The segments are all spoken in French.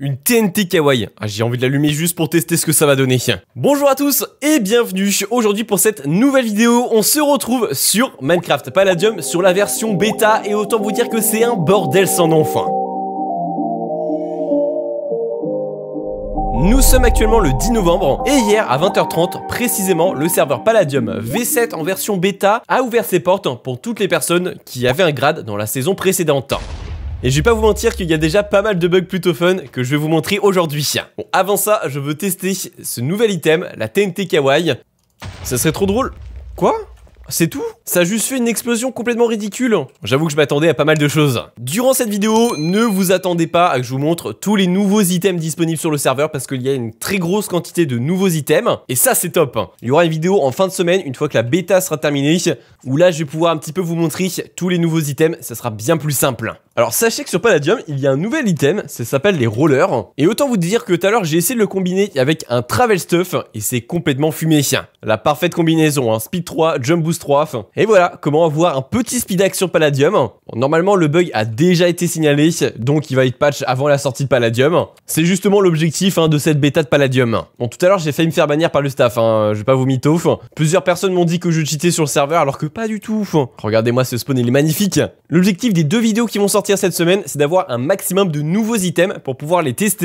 Une TNT Kawaii. Ah, j'ai envie de l'allumer juste pour tester ce que ça va donner. Bonjour à tous et bienvenue. Aujourd'hui pour cette nouvelle vidéo, on se retrouve sur Minecraft Palladium, sur la version bêta et autant vous dire que c'est un bordel sans nom. Nous sommes actuellement le 10 novembre et hier à 20h30 précisément le serveur Palladium V7 en version bêta a ouvert ses portes pour toutes les personnes qui avaient un grade dans la saison précédente. Et je vais pas vous mentir qu'il y a déjà pas mal de bugs plutôt fun que je vais vous montrer aujourd'hui. Bon, avant ça, je veux tester ce nouvel item, la TNT Kawaii. Ça serait trop drôle. Quoi c'est tout Ça a juste fait une explosion complètement ridicule. J'avoue que je m'attendais à pas mal de choses. Durant cette vidéo, ne vous attendez pas à que je vous montre tous les nouveaux items disponibles sur le serveur parce qu'il y a une très grosse quantité de nouveaux items. Et ça, c'est top. Il y aura une vidéo en fin de semaine, une fois que la bêta sera terminée, où là, je vais pouvoir un petit peu vous montrer tous les nouveaux items. Ça sera bien plus simple. Alors sachez que sur Palladium, il y a un nouvel item, ça s'appelle les rollers. Et autant vous dire que tout à l'heure, j'ai essayé de le combiner avec un travel stuff et c'est complètement fumé. La parfaite combinaison, hein. speed 3, jump boost et voilà comment avoir un petit hack sur Palladium. normalement le bug a déjà été signalé, donc il va être patch avant la sortie de Palladium. C'est justement l'objectif hein, de cette bêta de Palladium. Bon tout à l'heure j'ai failli me faire bannir par le staff, hein, je vais pas vous mytho. Plusieurs personnes m'ont dit que je cheatais sur le serveur alors que pas du tout. Regardez-moi ce spawn, il est magnifique. L'objectif des deux vidéos qui vont sortir cette semaine, c'est d'avoir un maximum de nouveaux items pour pouvoir les tester.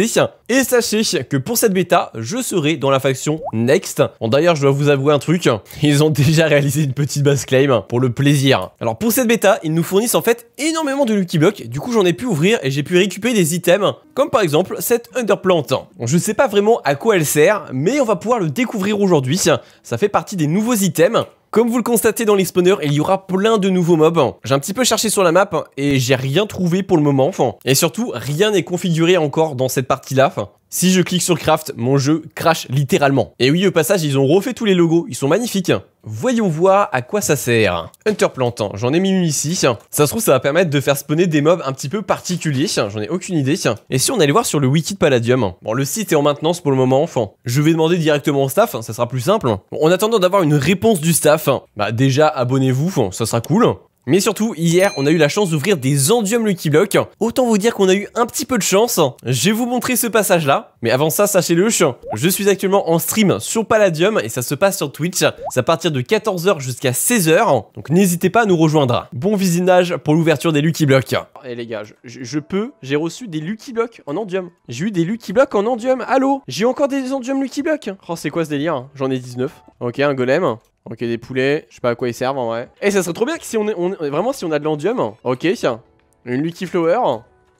Et sachez que pour cette bêta, je serai dans la faction Next. Bon d'ailleurs je dois vous avouer un truc, ils ont déjà réalisé une petite Petite base claim pour le plaisir. Alors pour cette bêta, ils nous fournissent en fait énormément de Lucky Blocks. Du coup, j'en ai pu ouvrir et j'ai pu récupérer des items, comme par exemple cette Underplant. Je je sais pas vraiment à quoi elle sert, mais on va pouvoir le découvrir aujourd'hui. Ça fait partie des nouveaux items. Comme vous le constatez dans l'Exponer, il y aura plein de nouveaux mobs. J'ai un petit peu cherché sur la map et j'ai rien trouvé pour le moment. Et surtout, rien n'est configuré encore dans cette partie-là. Si je clique sur craft, mon jeu crache littéralement. Et oui, au passage, ils ont refait tous les logos, ils sont magnifiques. Voyons voir à quoi ça sert. Hunter Plant, j'en ai mis une ici. Ça se trouve, ça va permettre de faire spawner des mobs un petit peu particuliers, j'en ai aucune idée. Et si on allait voir sur le wiki de Palladium Bon, le site est en maintenance pour le moment, enfin. Je vais demander directement au staff, ça sera plus simple. En attendant d'avoir une réponse du staff, bah déjà, abonnez-vous, ça sera cool. Mais surtout, hier, on a eu la chance d'ouvrir des Endium Lucky Blocks. Autant vous dire qu'on a eu un petit peu de chance. Je vais vous montrer ce passage-là. Mais avant ça, sachez-le, je suis actuellement en stream sur Palladium et ça se passe sur Twitch. C'est à partir de 14h jusqu'à 16h. Donc n'hésitez pas à nous rejoindre. Bon visinage pour l'ouverture des Lucky Blocks. Eh les gars, je, peux, j'ai reçu des Lucky Blocks en Endium. J'ai eu des Lucky Blocks en Endium, allô J'ai encore des Endium Lucky Blocks. Oh, c'est quoi ce délire J'en ai 19. Ok, un golem. Ok, des poulets. Je sais pas à quoi ils servent en vrai. Et eh, ça serait trop bien que si on est, vraiment si on a de l'endium. Ok, tiens. Une Lucky Flower.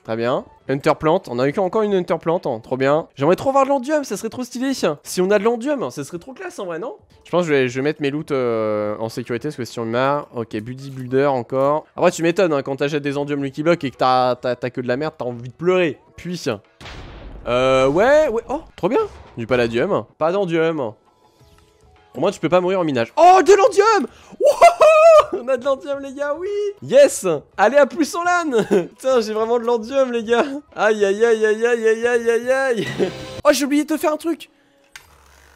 Très bien. Hunter Plant. On a eu encore une Hunter Plant. Hein. Trop bien. J'aimerais trop avoir de l'endium. Ça serait trop stylé. Si on a de l'endium, ça serait trop classe en vrai, non Je pense que je vais, je mettre mes loot euh, en sécurité parce que si on marre. Ok, Buddy Builder encore. Après, tu m'étonnes hein, quand t'achètes des endium Lucky Block et que t'as que de la merde, t'as envie de pleurer. Puis. Euh, ouais, ouais. Oh, trop bien. Du palladium. Pas d'endium. Au moins tu peux pas mourir en minage. Oh, de l'endium On a de l'endium les gars, oui Yes Allez, à plus en LAN Putain, j'ai vraiment de l'endium les gars Aïe, aïe, aïe, aïe, aïe, aïe, aïe, aïe Oh, j'ai oublié de te faire un truc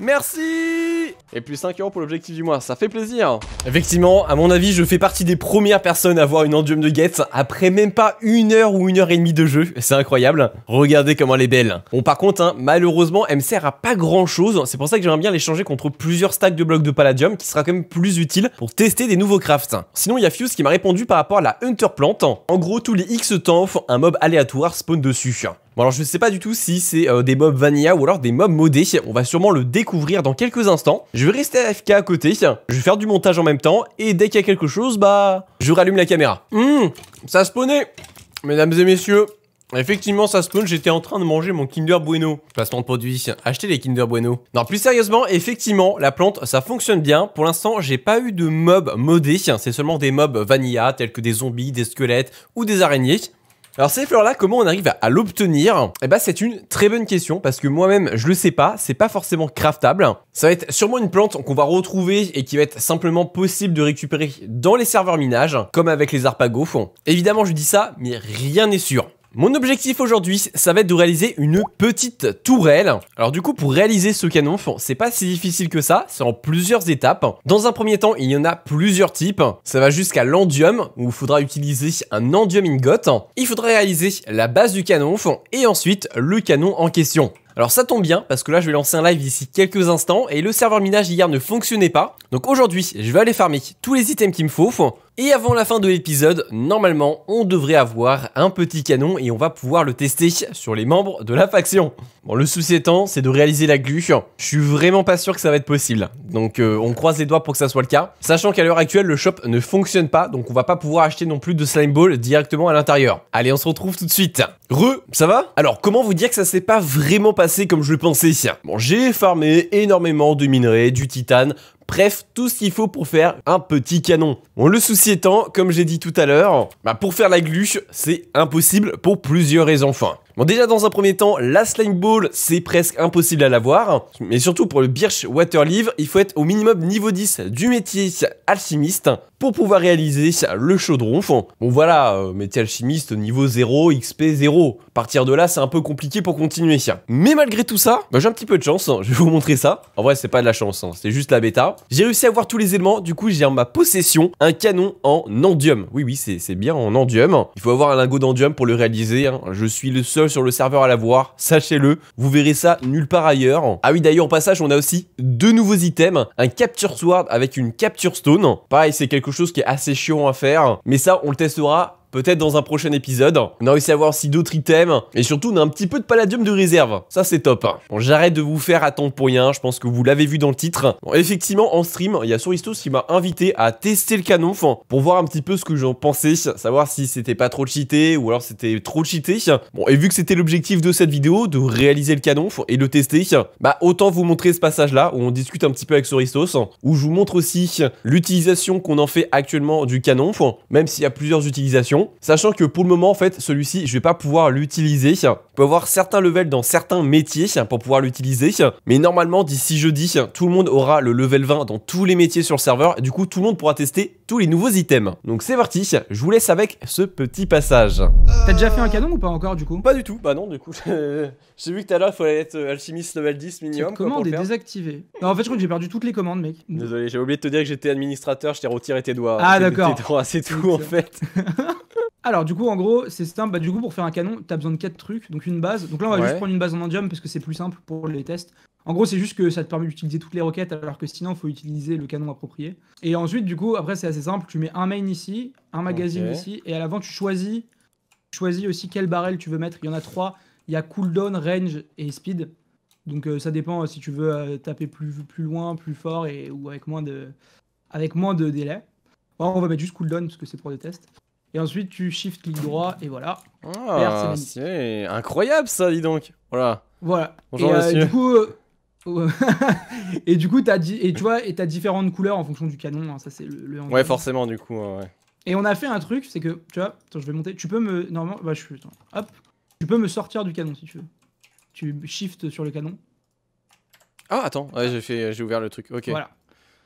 Merci Et plus 5 euros pour l'objectif du mois, ça fait plaisir Effectivement, à mon avis, je fais partie des premières personnes à voir une Endium de Gates après même pas une heure ou une heure et demie de jeu, c'est incroyable. Regardez comment elle est belle Bon par contre, hein, malheureusement, elle me sert à pas grand chose, c'est pour ça que j'aimerais bien l'échanger contre plusieurs stacks de blocs de Palladium qui sera quand même plus utile pour tester des nouveaux crafts. Sinon, il y a Fuse qui m'a répondu par rapport à la Hunter Plant. En gros, tous les X temps, un mob aléatoire spawn dessus alors je ne sais pas du tout si c'est euh, des mobs vanilla ou alors des mobs modés, on va sûrement le découvrir dans quelques instants. Je vais rester Fk à côté, je vais faire du montage en même temps, et dès qu'il y a quelque chose, bah... Je rallume la caméra. Hum, ça spawnait Mesdames et messieurs, Effectivement, ça spawn, j'étais en train de manger mon Kinder Bueno. Placement de produit, achetez les Kinder Bueno. Non, plus sérieusement, effectivement, la plante, ça fonctionne bien. Pour l'instant, j'ai pas eu de mobs modés, c'est seulement des mobs vanilla, tels que des zombies, des squelettes ou des araignées. Alors ces fleurs-là, comment on arrive à, l'obtenir Eh ben c'est une très bonne question parce que moi-même je le sais pas, c'est pas forcément craftable. Ça va être sûrement une plante qu'on va retrouver et qui va être simplement possible de récupérer dans les serveurs minage, comme avec les arpagos. Évidemment je dis ça, mais rien n'est sûr. Mon objectif aujourd'hui, ça va être de réaliser une petite tourelle. Alors du coup, pour réaliser ce canon, c'est pas si difficile que ça, c'est en plusieurs étapes. Dans un premier temps, il y en a plusieurs types. Ça va jusqu'à l'endium, où il faudra utiliser un endium ingot. Il faudra réaliser la base du canon et ensuite le canon en question. Alors ça tombe bien parce que là je vais lancer un live d'ici quelques instants et le serveur minage hier ne fonctionnait pas. Donc aujourd'hui je vais aller farmer tous les items qu'il me faut et avant la fin de l'épisode, normalement, on devrait avoir un petit canon et on va pouvoir le tester sur les membres de la faction. Bon, le souci étant, c'est de réaliser la glu. Je suis vraiment pas sûr que ça va être possible. Donc euh, on croise les doigts pour que ça soit le cas. Sachant qu'à l'heure actuelle, le shop ne fonctionne pas, donc on va pas pouvoir acheter non plus de slime ball directement à l'intérieur. Allez, on se retrouve tout de suite. Re, ça va Alors, comment vous dire que ça s'est pas vraiment passé comme je le pensais Bon, j'ai farmé énormément de minerais, du titane, Bref, tout ce qu'il faut pour faire un petit canon. Bon, le souci étant, comme j'ai dit tout à l'heure, bah pour faire la gluche, c'est impossible pour plusieurs raisons. Enfin, Bon déjà dans un premier temps, la slime ball c'est presque impossible à l'avoir, mais surtout pour le Birch Water il faut être au minimum niveau 10 du métier alchimiste pour pouvoir réaliser le chaudron. Bon voilà, euh, métier alchimiste niveau 0, XP 0 partir de là, c'est un peu compliqué pour continuer. Mais malgré tout ça, bah, j'ai un petit peu de chance, hein. je vais vous montrer ça. En vrai, c'est pas de la chance, hein. c'est juste la bêta. J'ai réussi à avoir tous les éléments, du coup, j'ai en ma possession un canon en endium. Oui, oui, c'est bien en endium. Il faut avoir un lingot d'endium pour le réaliser. Hein. Je suis le seul sur le serveur à l'avoir, sachez-le. Vous verrez ça nulle part ailleurs. Ah oui, d'ailleurs, en passage, on a aussi deux nouveaux items. Un capture sword avec une capture stone. Pareil, c'est quelque chose qui est assez chiant à faire. Mais ça, on le testera Peut-être dans un prochain épisode. On a réussi à voir si d'autres items. Et surtout, on a un petit peu de palladium de réserve. Ça, c'est top. Bon, j'arrête de vous faire attendre pour rien. Je pense que vous l'avez vu dans le titre. Bon, effectivement, en stream, il y a Soristos qui m'a invité à tester le canon pour voir un petit peu ce que j'en pensais. Savoir si c'était pas trop cheaté ou alors c'était trop cheaté. Bon, et vu que c'était l'objectif de cette vidéo, de réaliser le canon et le tester, bah autant vous montrer ce passage-là où on discute un petit peu avec Soristos, où je vous montre aussi l'utilisation qu'on en fait actuellement du canon, même s'il y a plusieurs utilisations. Sachant que pour le moment, en fait, celui-ci, je vais pas pouvoir l'utiliser. On peut avoir certains levels dans certains métiers pour pouvoir l'utiliser. Mais normalement, d'ici jeudi, tout le monde aura le level 20 dans tous les métiers sur le serveur. du coup, tout le monde pourra tester tous les nouveaux items. Donc c'est parti, je vous laisse avec ce petit passage. T'as déjà fait un canon ou pas encore du coup Pas du tout, bah non du coup. j'ai vu que tout à l'heure il fallait être euh, alchimiste level 10 minimum. Cette commande est désactivée. Non, en fait je crois que j'ai perdu toutes les commandes mec. Désolé, j'ai oublié de te dire que j'étais administrateur, je t'ai retiré tes doigts. Ah d'accord. C'est c'est tout en fait. Alors, du coup, en gros, c'est simple. Bah, du coup, pour faire un canon, tu as besoin de 4 trucs, donc une base. Donc là, on va juste prendre une base en indium parce que c'est plus simple pour les tests. En gros, c'est juste que ça te permet d'utiliser toutes les roquettes, alors que sinon, il faut utiliser le canon approprié. Et ensuite, du coup, après, c'est assez simple. Tu mets un main ici, un magazine ici, et à l'avant, tu choisis, choisis aussi quel barrel tu veux mettre. Il y en a 3. Il y a cooldown, range et speed. Donc euh, ça dépend euh, si tu veux euh, taper plus, plus loin, plus fort, et, ou avec moins de, avec moins de délai. Bon, on va mettre juste cooldown parce que c'est pour des tests. Et ensuite, tu shift clic droit et voilà. Ah, c'est incroyable ça, dis donc. Voilà. Voilà. Bonjour, et, euh, Du coup, euh, et du coup, as dit, et tu vois, et t'as différentes couleurs en fonction du canon. Hein, ça, c'est le, Ouais, forcément, du coup. Et on a fait un truc, c'est que, tu vois, attends, je vais monter. Tu peux me, normalement, bah, hop, tu peux me sortir du canon si tu veux. Tu shift sur le canon. Ah, attends, ouais, j'ai fait, j'ai ouvert le truc. Ok.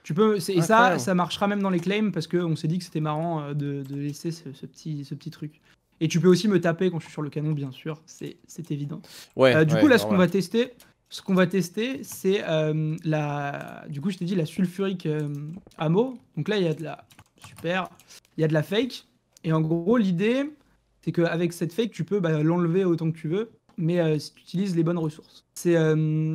Tu peux, et ça, ça marchera même dans les claims parce qu'on s'est dit que c'était marrant euh, de, laisser ce, petit, ce petit truc. Et tu peux aussi me taper quand je suis sur le canon, bien sûr, c'est évident. Ouais, euh, du coup, là, ce qu'on va tester, ce qu'on va tester, c'est euh, la. Du coup, je t'ai dit la sulfurique amo. Donc là, il y a de la super, il y a de la fake. Et en gros, l'idée, c'est qu'avec cette fake, tu peux bah, l'enlever autant que tu veux, mais si tu utilises les bonnes ressources. C'est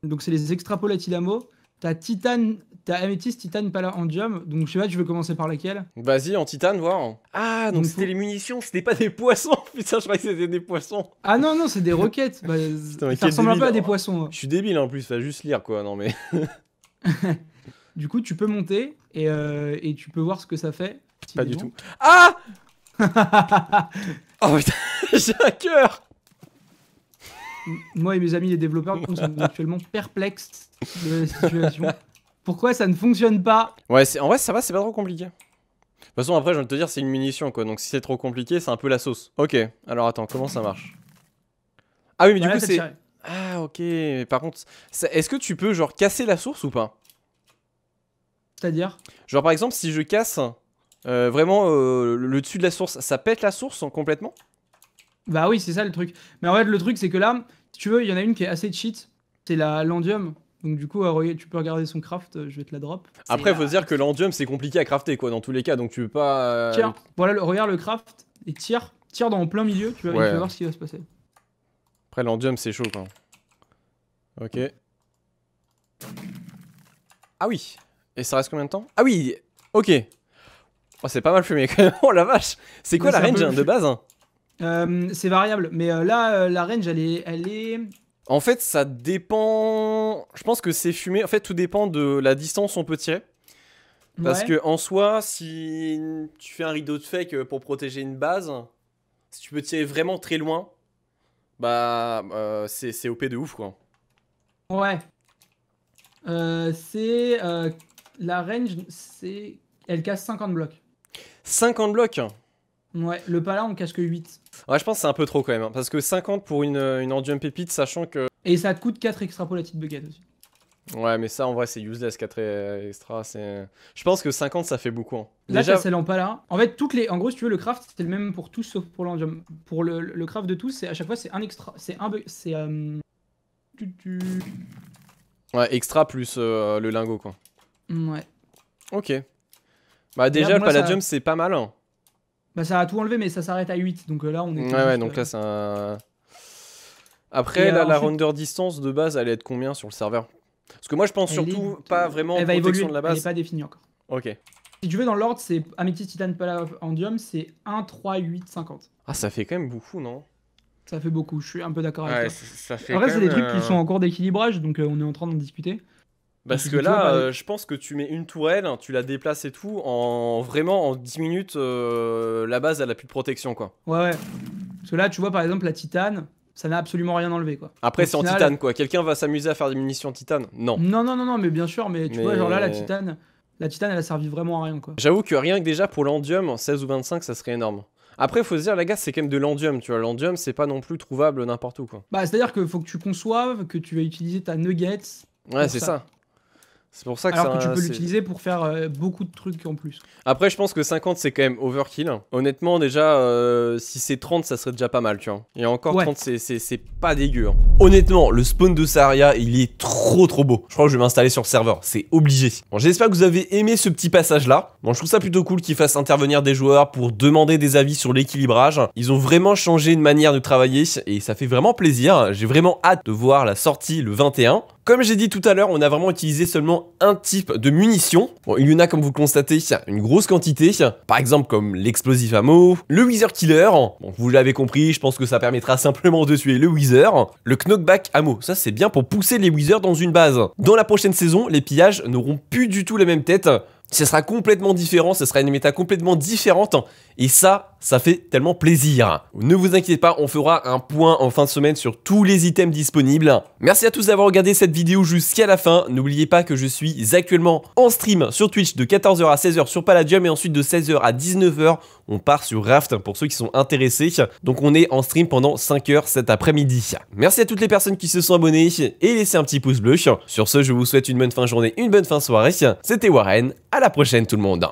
donc c'est les d'ammo. T'as Titane, t'as Amethyst, Titane, palladium, Donc je sais pas, tu veux commencer par laquelle Vas-y, en Titane, voir. Ah, donc, c'était les munitions, c'était pas des poissons. Putain, je croyais que c'était des poissons. Ah non, non, c'est des roquettes. Bah, ça ressemble un peu à des poissons. Hein. Je suis débile hein, en plus, ça juste lire quoi, non mais. du coup, tu peux monter euh, et, tu peux voir ce que ça fait. pas du tout. Ah Oh putain, j'ai un cœur moi et mes amis les développeurs sont actuellement perplexes de la situation. Pourquoi ça ne fonctionne pas Ouais, en vrai, ça va, c'est pas trop compliqué. De toute façon, après, je viens te dire, c'est une munition, quoi. Donc si c'est trop compliqué, c'est un peu la sauce. Ok, alors attends, comment ça marche Ah oui, mais du coup, c'est... Ah, ok. Par contre, est-ce que tu peux, genre, casser la source ou pas C'est-à-dire Genre, par exemple, si je casse euh, vraiment euh, le dessus de la source, ça pète la source complètement bah oui, c'est ça le truc. Mais en fait, le truc, c'est que là, si tu veux, il y en a une qui est assez cheat. C'est la Landium. Donc du coup, tu peux regarder son craft, euh, je vais te la drop. Après, faut se dire que l'endium, c'est compliqué à crafter, quoi, dans tous les cas, donc tu veux pas... Euh, Tiens, voilà, le, regarde le craft, et tire, tire dans le plein milieu, tu vas, voir ce qui va se passer. Après, l'endium, c'est chaud, quoi. Ok. Ah oui Et ça reste combien de temps Ah oui Ok oh, C'est pas mal fumé, quand même, oh la vache C'est quoi la range, hein, de base hein euh, c'est variable, mais euh, là, euh, la range, elle est, En fait, ça dépend... Je pense que c'est fumé. En fait, tout dépend de la distance on peut tirer. Parce que en soi, si tu fais un rideau de fake pour protéger une base, si tu peux tirer vraiment très loin, bah c'est OP de ouf quoi. Ouais. c'est... la range, c'est... Elle casse 50 blocs. 50 blocs Ouais, le Pala, on casse que 8. Ouais, je pense que c'est un peu trop quand même. Hein, parce que 50 pour une, euh, une Endium Pépite, sachant que. Et ça te coûte 4 extra pour la petite baguette aussi. Ouais, mais ça en vrai, c'est useless 4 euh, extra. c'est... Je pense que 50 ça fait beaucoup. Hein. Déjà... c'est celle en Pala. En fait, toutes les. En gros, si tu veux, le craft c'est le même pour tous sauf pour l'Endium. Pour le, craft de tous, c'est à chaque fois c'est un extra. C'est un. C'est. Euh, ouais, extra plus le lingot quoi. Ouais. Ok. Bah déjà, le palladium, c'est pas mal. Hein. Bah, ça a tout enlevé, mais ça s'arrête à 8. Donc euh, là, on est. Ouais, ouais, donc là, euh, c'est un. Après, là, la render distance de base, elle est de combien sur le serveur Parce que moi, je pense surtout pas vraiment elle va évoluer. de la base. Elle n'est pas définie encore. Ok. Si tu veux, dans l'ordre, c'est Amethyst, Titan, Palladium, c'est 1, 3, 8, 50. Ah, ça fait quand même beaucoup, non Ça fait beaucoup, je suis un peu d'accord avec toi. Ça fait Après, c'est des trucs qui euh, sont en cours d'équilibrage, donc on est en train d'en discuter. Parce que là, euh, je pense que tu mets une tourelle, hein, tu la déplaces et tout, en vraiment en 10 minutes, euh, la base elle la plus de protection quoi. Ouais, ouais. Parce que là, tu vois par exemple la titane, ça n'a absolument rien enlevé quoi. Après, c'est en titane quoi. Quelqu'un va s'amuser à faire des munitions titane Non. Non, non, non, non, mais bien sûr, mais tu vois, genre là, la titane, la titane elle a servi vraiment à rien quoi. J'avoue que rien que déjà pour l'endium, 16 ou 25, ça serait énorme. Après, faut se dire, la gaz, c'est quand même de l'endium, tu vois. L'endium, c'est pas non plus trouvable n'importe où, quoi. Bah, c'est-à-dire qu'il faut que tu conçoives que tu vas utiliser ta nuggets Ouais, c'est ça. C'est pour ça que Alors que tu peux l'utiliser pour faire euh, beaucoup de trucs en plus. Après, je pense que 50 c'est quand même overkill. Honnêtement, déjà, euh, si c'est 30, ça serait déjà pas mal, tu vois. Et encore 30, c'est pas dégueu. Hein. Honnêtement, le spawn de Saharia, il est trop trop beau. Je crois que je vais m'installer sur le serveur, c'est obligé. Bon, j'espère que vous avez aimé ce petit passage là. Bon, je trouve ça plutôt cool qu'ils fassent intervenir des joueurs pour demander des avis sur l'équilibrage. Ils ont vraiment changé de manière de travailler et ça fait vraiment plaisir. J'ai vraiment hâte de voir la sortie le 21. Comme j'ai dit tout à l'heure, on a vraiment utilisé seulement un type de munitions. Bon, il y en a, comme vous le constatez, une grosse quantité. Par exemple, comme l'explosif à le Wither Killer. vous l'avez compris, je pense que ça permettra simplement de tuer le Wither. Le Knockback Ammo, ça c'est bien pour pousser les Withers dans une base. Dans la prochaine saison, les pillages n'auront plus du tout la même tête. Ce sera complètement différent, ce sera une méta complètement différente et ça, ça fait tellement plaisir. Ne vous inquiétez pas, on fera un point en fin de semaine sur tous les items disponibles. Merci à tous d'avoir regardé cette vidéo jusqu'à la fin. N'oubliez pas que je suis actuellement en stream sur Twitch de 14h à 16h sur Palladium et ensuite de 16h à 19h, on part sur Raft pour ceux qui sont intéressés. Donc on est en stream pendant 5h cet après-midi. Merci à toutes les personnes qui se sont abonnées et laissé un petit pouce bleu. Sur ce, je vous souhaite une bonne fin de journée, une bonne fin de soirée. C'était Warren, à la prochaine tout le monde.